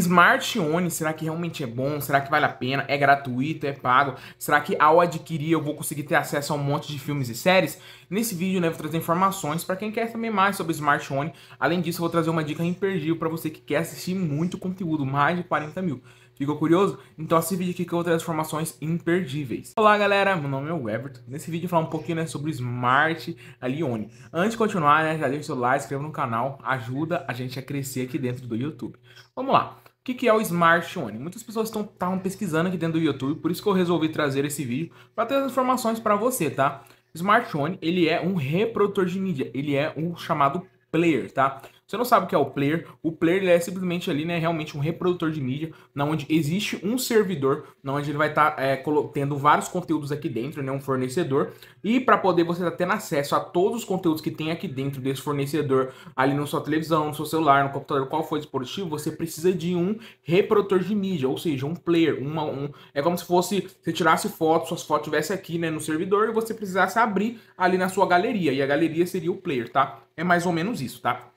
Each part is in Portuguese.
Smartphone será que realmente é bom? Será que vale a pena? É gratuito? É pago? Será que ao adquirir eu vou conseguir ter acesso a um monte de filmes e séries? Nesse vídeo né, eu vou trazer informações para quem quer saber mais sobre smartphone. Além disso, eu vou trazer uma dica imperdível para você que quer assistir muito conteúdo, mais de 40 mil. Ficou curioso? Então esse vídeo aqui que eu vou informações imperdíveis. Olá galera, meu nome é o Everton. Nesse vídeo eu vou falar um pouquinho né, sobre o Smart Alione. Antes de continuar, né, já deixa o seu like, inscreva no canal, ajuda a gente a crescer aqui dentro do YouTube. Vamos lá. O que, é o smartphone? Muitas pessoas estavam pesquisando aqui dentro do YouTube, por isso que eu resolvi trazer esse vídeo para ter as informações para você, tá? Smartphone, ele é um reprodutor de mídia, ele é um chamado player, tá? Você não sabe o que é o player. O player é simplesmente ali, né? Realmente um reprodutor de mídia, na onde existe um servidor, na onde ele vai estar tá, é, tendo vários conteúdos aqui dentro, né? Um fornecedor. E para poder você estar tá tendo acesso a todos os conteúdos que tem aqui dentro desse fornecedor, ali na sua televisão, no seu celular, no computador, qual for dispositivo, você precisa de um reprodutor de mídia, ou seja, um player, uma, um. É como se fosse. Você tirasse fotos, suas fotos estivessem aqui, né? No servidor e você precisasse abrir ali na sua galeria. E a galeria seria o player, tá? É mais ou menos isso, tá?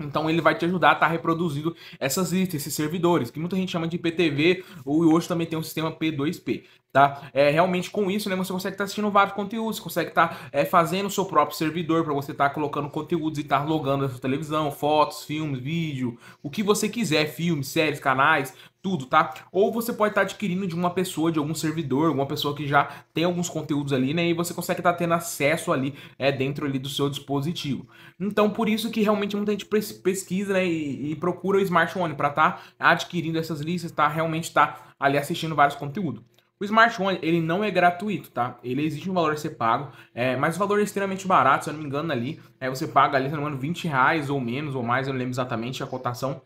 Então ele vai te ajudar a estar tá reproduzindo essas listas, esses servidores, que muita gente chama de IPTV, ou hoje também tem um sistema P2P tá? É, realmente com isso, né, você consegue estar tá assistindo vários conteúdos, você consegue estar tá, é, fazendo o seu próprio servidor para você estar tá colocando conteúdos e estar tá logando a sua televisão, fotos, filmes, vídeo, o que você quiser, filmes, séries, canais, tudo, tá? Ou você pode estar tá adquirindo de uma pessoa, de algum servidor, alguma pessoa que já tem alguns conteúdos ali, né? E você consegue estar tá tendo acesso ali, é, dentro ali do seu dispositivo. Então, por isso que realmente muita gente pesquisa, né, e, e procura o smartphone para estar adquirindo essas listas, tá? Realmente estar ali assistindo vários conteúdos. O smartphone, ele não é gratuito, tá? Ele exige um valor a ser pago, é, mas o valor é extremamente barato, se eu não me engano ali, é, você paga ali, se eu não me engano, 20 reais ou menos ou mais, eu não lembro exatamente a cotação.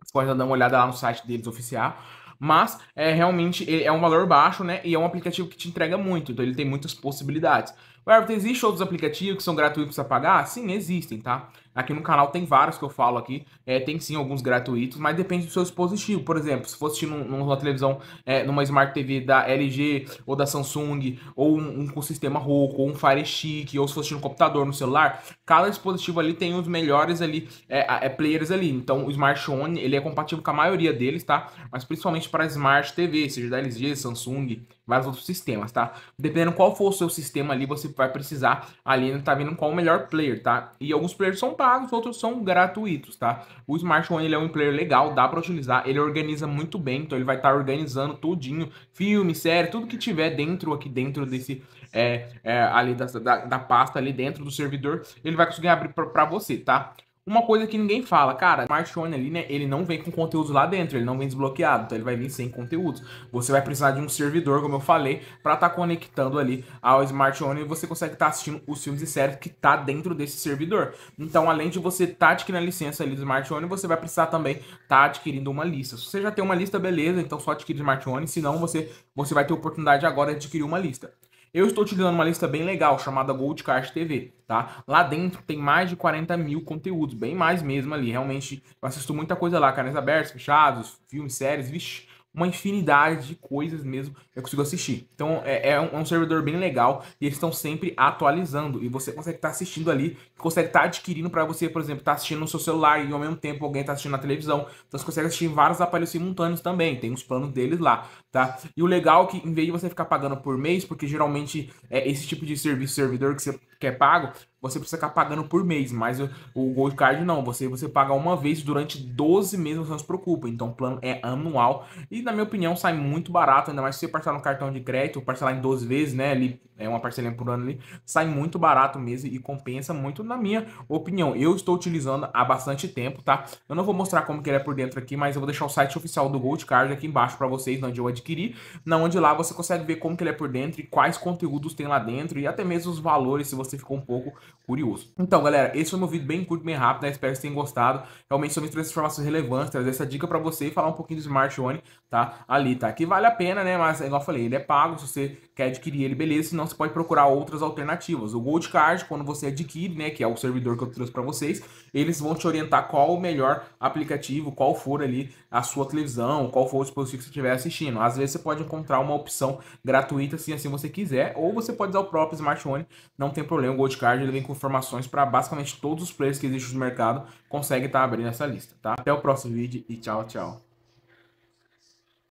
Você pode dar uma olhada lá no site deles oficial. Mas é realmente é um valor baixo, né? E é um aplicativo que te entrega muito, então ele tem muitas possibilidades. Everton, existe outros aplicativos que são gratuitos a pagar? Sim, existem, tá? Aqui no canal tem vários que eu falo aqui, é, tem sim alguns gratuitos, mas depende do seu dispositivo. Por exemplo, se for assistir num, numa televisão, é, numa Smart TV da LG ou da Samsung, ou um, um com sistema Roku, ou um Fire Stick, ou se for assistir no computador, no celular, cada dispositivo ali tem os melhores ali, é, é, players ali. Então o smartphone, ele é compatível com a maioria deles, tá? Mas principalmente para Smart TV, seja da LG, Samsung, vários outros sistemas, tá? Dependendo qual for o seu sistema ali, você vai precisar ali, né, tá vindo qual o melhor player, tá? E alguns players são pagos, outros são gratuitos, tá? O smartphone, ele é um player legal, dá para utilizar, ele organiza muito bem, então ele vai estar tá organizando tudinho, filme, série, tudo que tiver dentro, aqui dentro desse, é, é ali da, da, da, pasta ali dentro do servidor, ele vai conseguir abrir para você, tá? Uma coisa que ninguém fala, cara, o smartphone ali, né? Ele não vem com conteúdo lá dentro, ele não vem desbloqueado, então ele vai vir sem conteúdos. Você vai precisar de um servidor, como eu falei, para estar tá conectando ali ao smartphone e você consegue estar tá assistindo os filmes e séries que tá dentro desse servidor. Então, além de você estar tá adquirindo a licença ali do smartphone, você vai precisar também estar tá adquirindo uma lista. Se você já tem uma lista, beleza, então só adquire smartphone, senão você, você vai ter oportunidade agora de adquirir uma lista. Eu estou utilizando uma lista bem legal chamada Gold Card TV, tá? Lá dentro tem mais de 40 mil conteúdos, bem mais mesmo ali. Realmente, eu assisto muita coisa lá, canais abertos, fechados, filmes, séries, vixi uma infinidade de coisas mesmo eu consigo assistir. Então é, é, um, é um, servidor bem legal e eles estão sempre atualizando. E você consegue estar tá assistindo ali, consegue estar tá adquirindo para você, por exemplo, estar tá assistindo no seu celular e ao mesmo tempo alguém está assistindo na televisão. Então você consegue assistir vários aparelhos simultâneos também. Tem os planos deles lá, tá? E o legal é que em vez de você ficar pagando por mês, porque geralmente é esse tipo de serviço servidor que você que é pago, você precisa ficar pagando por mês, mas o, o Gold Card não, você, você paga uma vez durante 12 meses, você não se preocupa. Então o plano é anual e, na minha opinião, sai muito barato, ainda mais se você parcelar no cartão de crédito, parcelar em 12 vezes, né, ali é uma parcelinha por ano ali, sai muito barato mesmo e compensa muito, na minha opinião. Eu estou utilizando há bastante tempo, tá? Eu não vou mostrar como que ele é por dentro aqui, mas eu vou deixar o site oficial do Gold Card aqui embaixo para vocês, onde eu adquiri, na onde lá você consegue ver como que ele é por dentro e quais conteúdos tem lá dentro e até mesmo os valores, se você ficou um pouco curioso. Então, galera, esse foi meu vídeo bem curto, bem rápido, né? espero que vocês tenham gostado. Realmente, só me trouxe informações relevantes, trazer essa dica para você e falar um pouquinho do smartphone, tá? Ali, tá? Que vale a pena, né? Mas, igual eu falei, ele é pago, se você quer adquirir ele, beleza, se não você pode procurar outras alternativas. O Gold Card, quando você adquire, né, que é o servidor que eu trouxe para vocês, eles vão te orientar qual o melhor aplicativo, qual for ali a sua televisão, qual for o dispositivo que você estiver assistindo. Às vezes você pode encontrar uma opção gratuita, se assim você quiser, ou você pode usar o próprio smartphone, não tem problema. O Gold Card ele vem com informações para basicamente todos os players que existem no mercado, consegue estar tá abrindo essa lista, tá? Até o próximo vídeo e tchau, tchau.